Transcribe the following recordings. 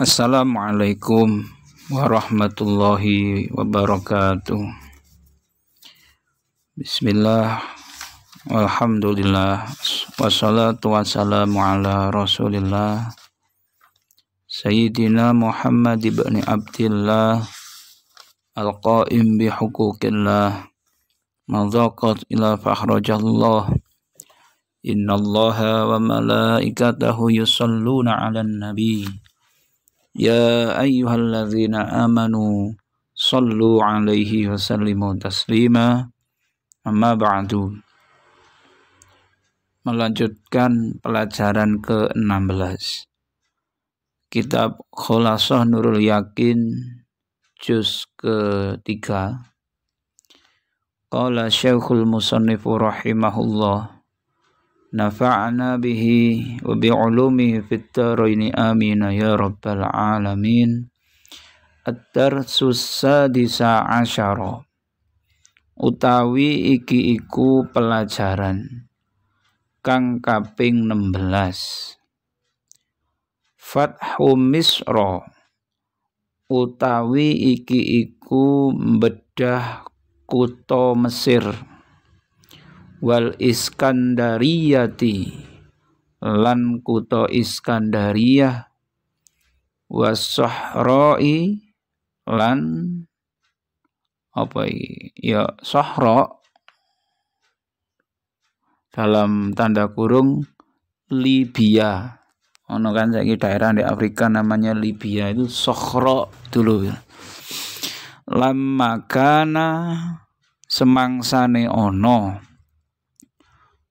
Assalamualaikum warahmatullahi wabarakatuh. Bismillah. Alhamdulillah. Wassalatu wassalamu ala Rasulillah. Sayyidina Muhammad ibn Abdillah al-qaim bihukukillah. huquqillah. ila fahrajallah. Inna Allah wa malaikatahu yusalluna ala nabi يا أيها الذين آمنوا صلوا عليه وسلموا تسليما أما بعد melanjutkan pelajaran ke-16 Kitab Khulasah Nurul Yakin juz ke-3 Qala Syekhul Musannifu rahimahullah نفعنا به وبعلومه في الدارين آمين يا رب العالمين الدرس السادس عشر utawi iki iku pelajaran kang kaping 16 Fathu Misra utawi iki iku bedah kuto Mesir wal iskandariyati lan kuto iskandariyah was lan apa ini? ya Sohro dalam tanda kurung Libya ono kan saya daerah di Afrika namanya Libya itu Sohro dulu lama kana semangsane ono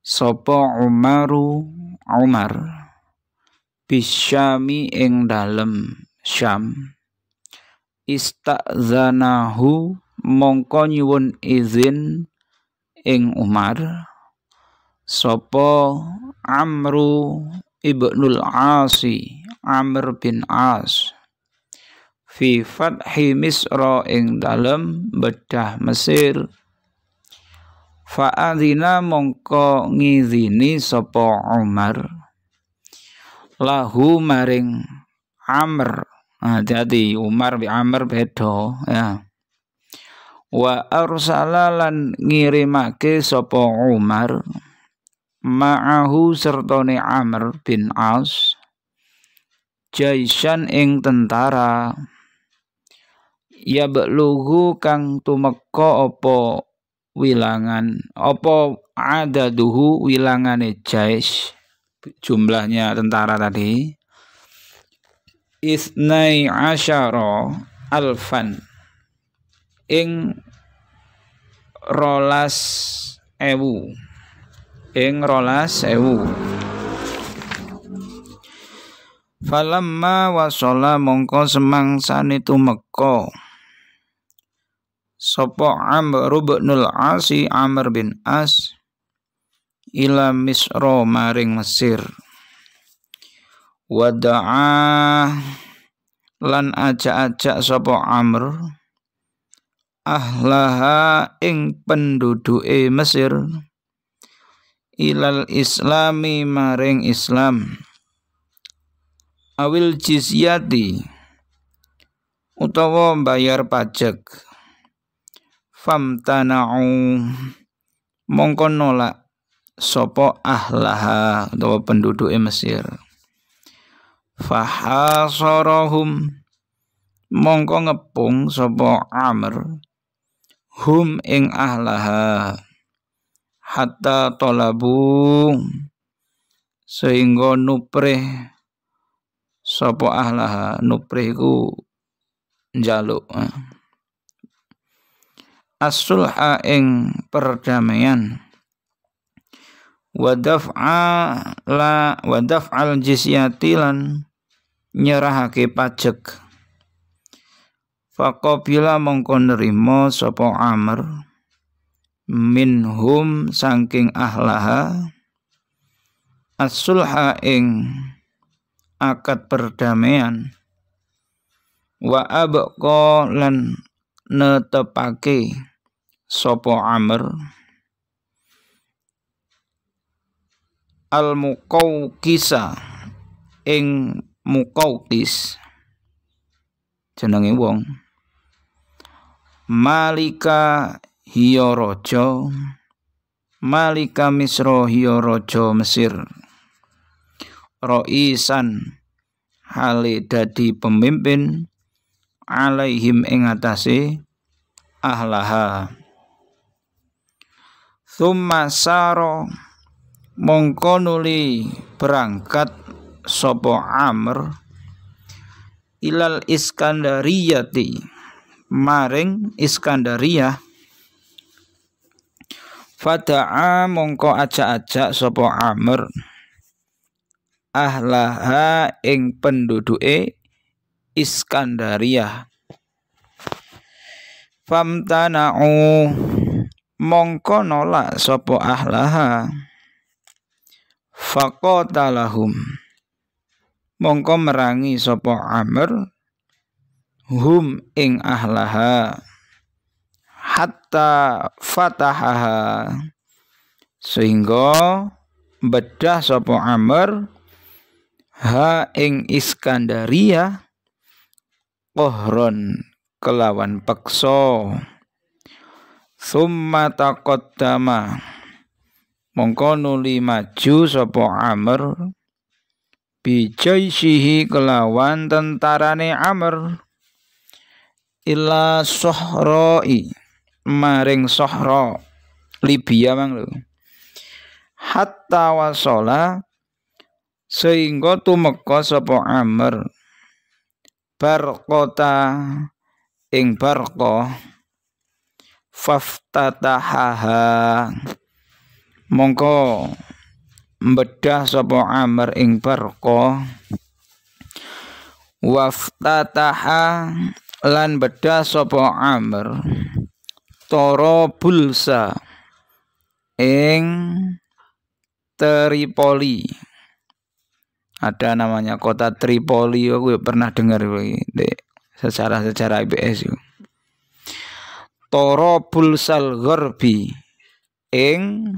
sapa Umaru Umar bisyami ing dalem Syam istazanahu mongko nyuwun izin ing Umar sapa Amru Ibnul Asi Amr bin As fi fathi Misra ing dalem bedah Mesir fa'adzina mongko ngizini sopo Umar lahu maring Amr hati-hati nah, Umar bi Amr bedo. ya wa arsalalan lan ngirimake sopo Umar ma'ahu sertoni Amr bin Aus jaisan ing tentara ya belugu kang tumeka apa wilangan opo duhu wilangan wilangan jais jumlahnya tentara tadi isnai asyara alfan ing rolas ewu ing rolas ewu falamma wasola mongko itu meko. Sopo Amr bin Asi Amr bin As ila Misra maring Mesir wada'a lan ajak-ajak Sopo Amr ahlaha ing penduduke Mesir ilal islami maring Islam awil jizyati utawa bayar pajak famtana'u mongko nolak sopo ahlaha atau penduduk Mesir fahasorohum mongko ngepung sopo Amr hum ing ahlaha hatta tolabu sehingga nupreh sopo ahlaha nupreh jaluk. njaluk as-sulha ing perdamaian wa daf'a la wa jizyati lan nyerahake pajak faqabila mongko nerima sapa Amr minhum saking ahlaha as-sulha ing akad perdamaian wa abqa lan netepake sopo Amr al mukau kisa ing kis jenenge wong Malika Hiorojo, Malika Misro Hiorojo Mesir Roisan hale dadi pemimpin alaihim ing atase ahlaha Tumasaro saro mongko nuli berangkat sopo Amr ilal Iskandariyati maring Iskandaria Fada'a mongko ajak-ajak sopo Amr ahlaha ing penduduke Iskandaria famtana'u mongko nolak sopo ahlaha fakotalahum. mongko merangi sopo amr hum ing ahlaha hatta fatahaha sehingga bedah sopo amr ha ing iskandaria kohron kelawan pekso Summa taqaddama mongko nuli maju sapa Amr bijaisihi kelawan tentarane Amr ila sohroi maring sohro Libya mang lho hatta wasola sehingga tumeka sapa Amr bar ing barqah faftatahaha mongko bedah sapa Amr ing perko waftataha lan bedah sapa Amr toro bulsa ing Tripoli ada namanya kota Tripoli aku ya pernah dengar Sejarah sejarah IBS yuk. Torobulsal gerbi eng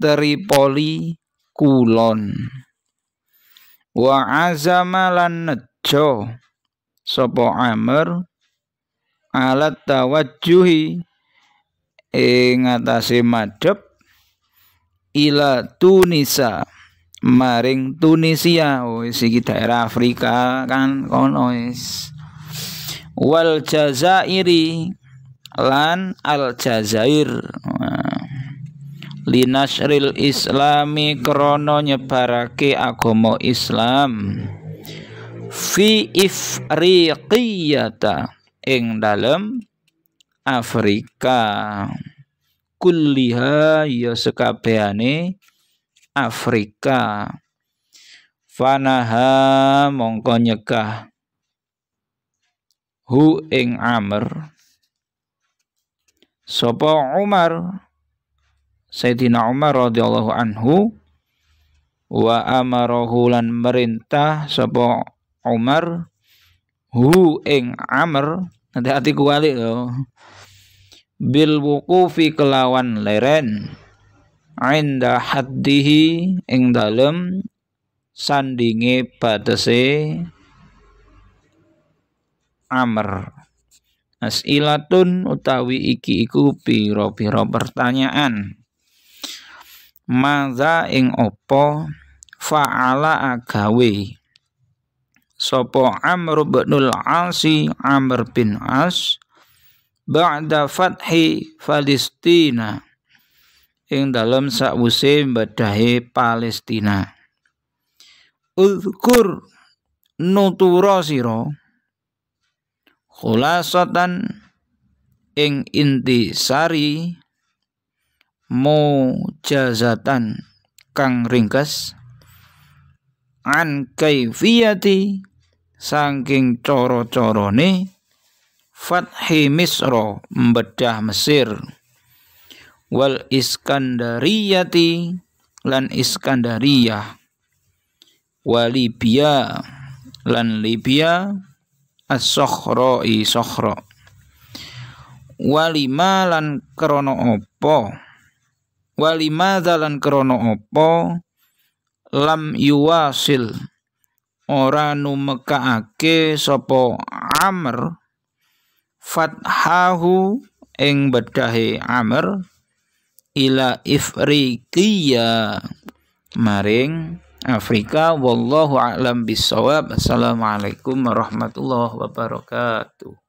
Tripoli kulon wa azamalan nejo sopo amer alat tawajuhi ing atase madep ila Tunisa maring Tunisia oh iki daerah Afrika kan kono wis wal Jazairi lan Aljazair linasril islami krono nyebarake agomo Islam fi ifriqiyata ing dalem Afrika kulliha ya sekabehane Afrika fanaha mongko nyegah hu ing amr Sopo Umar Sayyidina Umar radhiyallahu anhu wa amarahu lan merintah Sopo Umar hu ing Amr nanti hati kuali lo. bil wukufi kelawan leren inda haddihi ing dalem sandinge batese Amr As'ilatun utawi iki iku pira-pira pertanyaan. Maza ing opo fa'ala agawe. Sopo Amr bin Al-Asi Amr bin As ba'da fathi Palestina ing dalam sakwise mbadahi Palestina. Uzkur nutura sira khulasotan ing inti intisari mujazatan kang ringkas an kaifiyati saking coro-corone fathi misro bedah Mesir wal iskandariyati lan iskandariyah walibia lan libya as-sokhroi sokhro walima lan krono opo walima dalan krono opo lam yuwasil ora numekaake sopo Amr fathahu ing bedahe Amr ila ifriqiya maring Afrika wallahu a'lam Assalamualaikum warahmatullahi wabarakatuh.